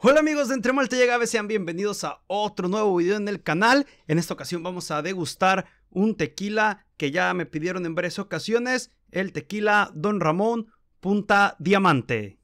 Hola amigos de Entre Malte y sean bienvenidos a otro nuevo video en el canal. En esta ocasión vamos a degustar un tequila que ya me pidieron en varias ocasiones, el tequila Don Ramón Punta Diamante.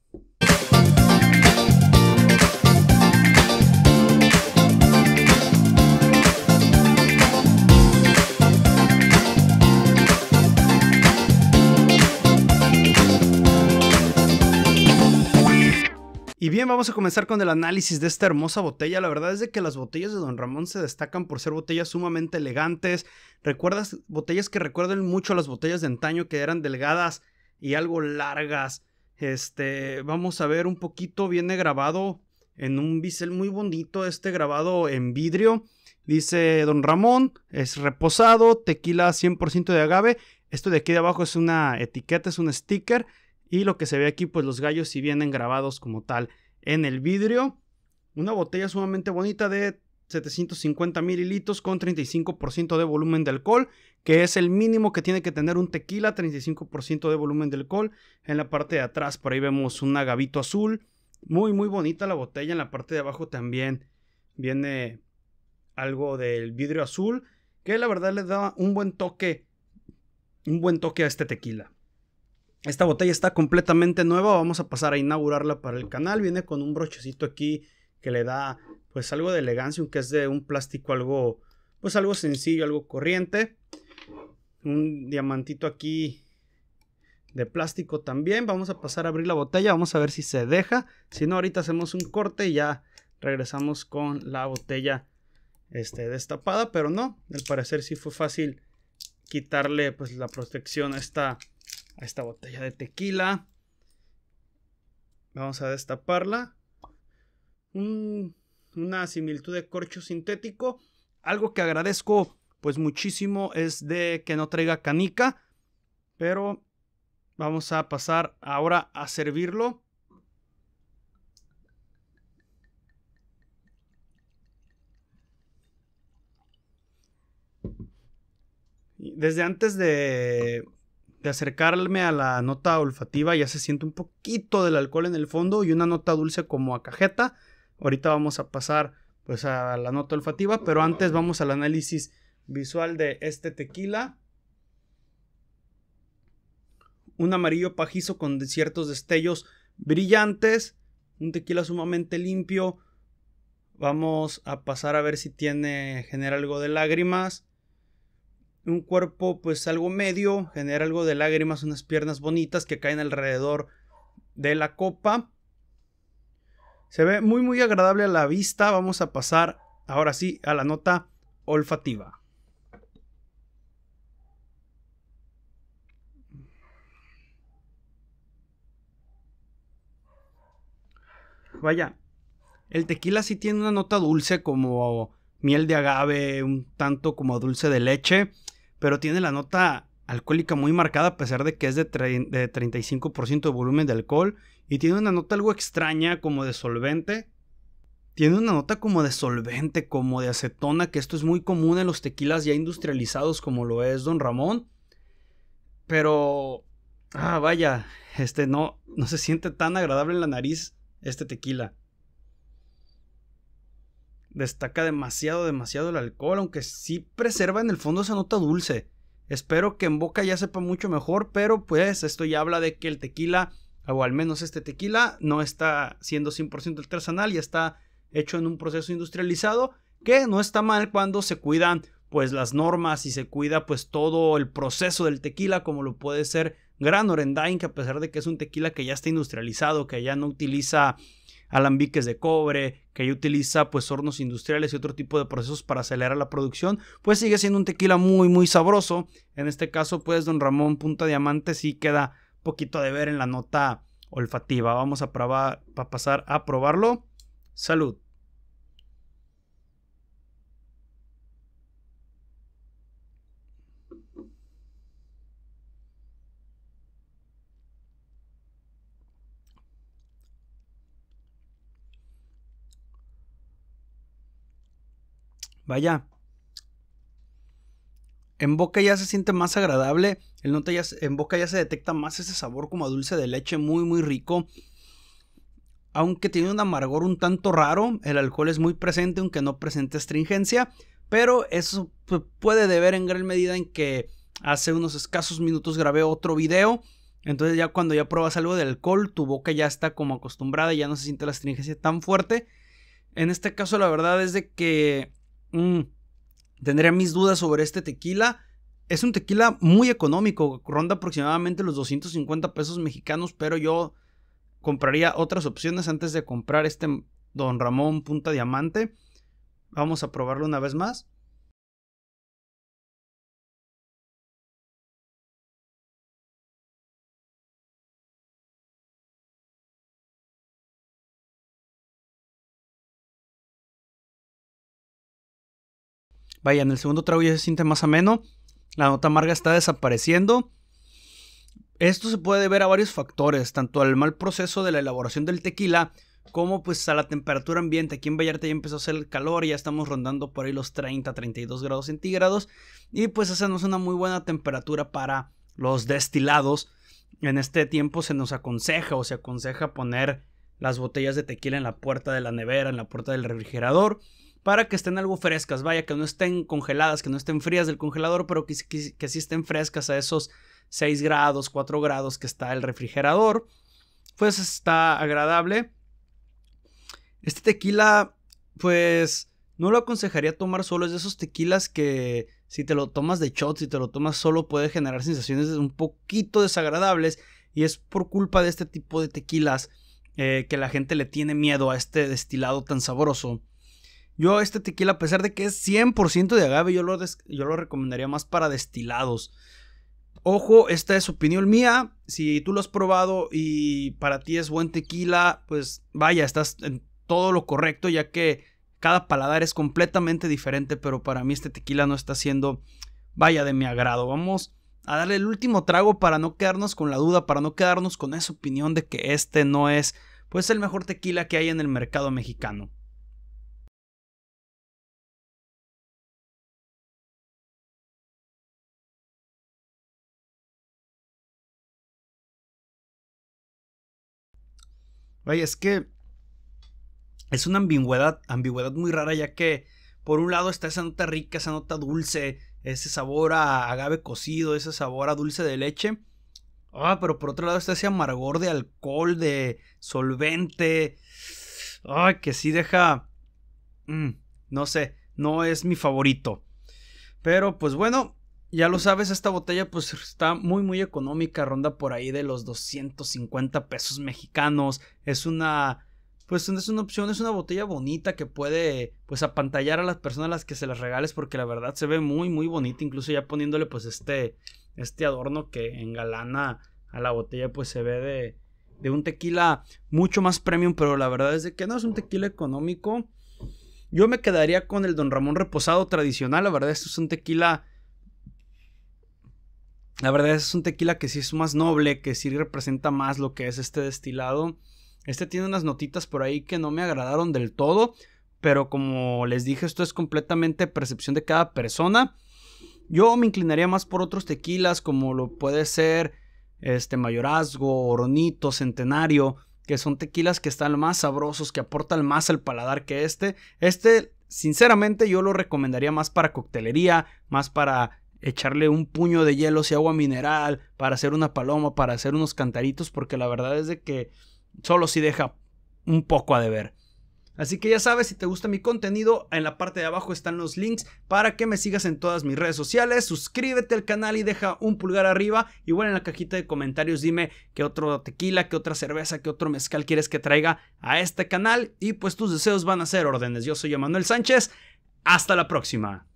vamos a comenzar con el análisis de esta hermosa botella. La verdad es de que las botellas de Don Ramón se destacan por ser botellas sumamente elegantes. Recuerdas botellas que recuerden mucho a las botellas de antaño que eran delgadas y algo largas. Este, vamos a ver un poquito, viene grabado en un bisel muy bonito, este grabado en vidrio. Dice Don Ramón, es reposado, tequila 100% de agave. Esto de aquí de abajo es una etiqueta, es un sticker. Y lo que se ve aquí, pues los gallos si vienen grabados como tal en el vidrio. Una botella sumamente bonita de 750 mililitros con 35% de volumen de alcohol, que es el mínimo que tiene que tener un tequila, 35% de volumen de alcohol. En la parte de atrás, por ahí vemos un agavito azul. Muy, muy bonita la botella. En la parte de abajo también viene algo del vidrio azul, que la verdad le da un buen toque, un buen toque a este tequila. Esta botella está completamente nueva, vamos a pasar a inaugurarla para el canal. Viene con un brochecito aquí que le da pues algo de elegancia, aunque es de un plástico algo pues algo sencillo, algo corriente. Un diamantito aquí de plástico también. Vamos a pasar a abrir la botella, vamos a ver si se deja. Si no, ahorita hacemos un corte y ya regresamos con la botella este, destapada, pero no, al parecer sí fue fácil quitarle pues la protección a esta a esta botella de tequila. Vamos a destaparla. una similitud de corcho sintético. Algo que agradezco pues muchísimo es de que no traiga canica. Pero vamos a pasar ahora a servirlo. Desde antes de de acercarme a la nota olfativa, ya se siente un poquito del alcohol en el fondo y una nota dulce como a cajeta. Ahorita vamos a pasar pues a la nota olfativa, pero antes vamos al análisis visual de este tequila. Un amarillo pajizo con ciertos destellos brillantes, un tequila sumamente limpio. Vamos a pasar a ver si tiene genera algo de lágrimas un cuerpo pues algo medio, genera algo de lágrimas, unas piernas bonitas que caen alrededor de la copa. Se ve muy muy agradable a la vista, vamos a pasar ahora sí a la nota olfativa. Vaya, el tequila sí tiene una nota dulce como miel de agave, un tanto como dulce de leche pero tiene la nota alcohólica muy marcada a pesar de que es de, 35% de volumen de alcohol y tiene una nota algo extraña como de solvente. Tiene una nota como de solvente, como de acetona, que esto es muy común en los tequilas ya industrializados como lo es Don Ramón. Pero, ah, vaya, este no, no se siente tan agradable en la nariz este tequila destaca demasiado, demasiado el alcohol, aunque sí preserva en el fondo esa nota dulce. Espero que en boca ya sepa mucho mejor, pero pues esto ya habla de que el tequila, o al menos este tequila, no está siendo 100% artesanal, y está hecho en un proceso industrializado, que no está mal cuando se cuidan pues las normas y se cuida pues todo el proceso del tequila, como lo puede ser Gran Orendain, que a pesar de que es un tequila que ya está industrializado, que ya no utiliza alambiques de cobre, que ya utiliza pues hornos industriales y otro tipo de procesos para acelerar la producción, pues sigue siendo un tequila muy muy sabroso. En este caso pues Don Ramón Punta Diamante sí queda poquito de ver en la nota olfativa. Vamos a, probar, a pasar a probarlo. Salud. vaya, en boca ya se siente más agradable, el en boca ya se detecta más ese sabor como a dulce de leche, muy muy rico. Aunque tiene un amargor un tanto raro, el alcohol es muy presente, aunque no presente astringencia, pero eso puede deber en gran medida en que hace unos escasos minutos grabé otro video, entonces ya cuando ya pruebas algo de alcohol, tu boca ya está como acostumbrada, y ya no se siente la astringencia tan fuerte. En este caso la verdad es de que Mm, tendría mis dudas sobre este tequila. Es un tequila muy económico, ronda aproximadamente los 250 pesos mexicanos, pero yo compraría otras opciones antes de comprar este Don Ramón Punta Diamante. Vamos a probarlo una vez más. Vaya, en el segundo trago ya se siente más ameno. La nota amarga está desapareciendo. Esto se puede deber a varios factores, tanto al mal proceso de la elaboración del tequila, como pues a la temperatura ambiente. Aquí en Vallarta ya empezó a hacer el calor, ya estamos rondando por ahí los 30, 32 grados centígrados. Y pues esa no es una muy buena temperatura para los destilados. En este tiempo se nos aconseja o se aconseja poner las botellas de tequila en la puerta de la nevera, en la puerta del refrigerador para que estén algo frescas, vaya, que no estén congeladas, que no estén frías del congelador, pero que, sí estén frescas a esos 6 grados, 4 grados que está el refrigerador, pues está agradable. Este tequila, pues no lo aconsejaría tomar solo, es de esos tequilas que si te lo tomas de shot, si te lo tomas solo, puede generar sensaciones un poquito desagradables y es por culpa de este tipo de tequilas eh, que la gente le tiene miedo a este destilado tan sabroso yo este tequila, a pesar de que es 100% de agave, yo lo, yo lo recomendaría más para destilados. Ojo, esta es opinión mía. Si tú lo has probado y para ti es buen tequila, pues vaya, estás en todo lo correcto, ya que cada paladar es completamente diferente, pero para mí este tequila no está siendo, vaya, de mi agrado. Vamos a darle el último trago para no quedarnos con la duda, para no quedarnos con esa opinión de que este no es, pues, el mejor tequila que hay en el mercado mexicano. Vaya, es que es una ambigüedad, ambigüedad muy rara ya que por un lado está esa nota rica, esa nota dulce, ese sabor a agave cocido, ese sabor a dulce de leche. Ah, pero por otro lado está ese amargor de alcohol, de solvente. Ay, que sí deja... Mm, no sé, no es mi favorito. Pero pues bueno, ya lo sabes, esta botella pues está muy muy económica, ronda por ahí de los 250 pesos mexicanos. Es una pues es una opción, es una botella bonita que puede pues apantallar a las personas a las que se las regales porque la verdad se ve muy muy bonita, incluso ya poniéndole pues este este adorno que engalana a la botella pues se ve de de un tequila mucho más premium, pero la verdad es de que no es un tequila económico. Yo me quedaría con el Don Ramón reposado tradicional, la verdad esto es un tequila la verdad es un tequila que sí es más noble, que sí representa más lo que es este destilado. Este tiene unas notitas por ahí que no me agradaron del todo, pero como les dije, esto es completamente percepción de cada persona. Yo me inclinaría más por otros tequilas como lo puede ser este Mayorazgo, Oronito, Centenario, que son tequilas que están más sabrosos, que aportan más al paladar que este. Este, sinceramente, yo lo recomendaría más para coctelería, más para echarle un puño de hielo y agua mineral para hacer una paloma, para hacer unos cantaritos, porque la verdad es de que solo si deja un poco a deber. Así que ya sabes, si te gusta mi contenido, en la parte de abajo están los links para que me sigas en todas mis redes sociales, suscríbete al canal y deja un pulgar arriba, y bueno en la cajita de comentarios dime qué otro tequila, qué otra cerveza, qué otro mezcal quieres que traiga a este canal y pues tus deseos van a ser órdenes. Yo soy manuel Sánchez, hasta la próxima.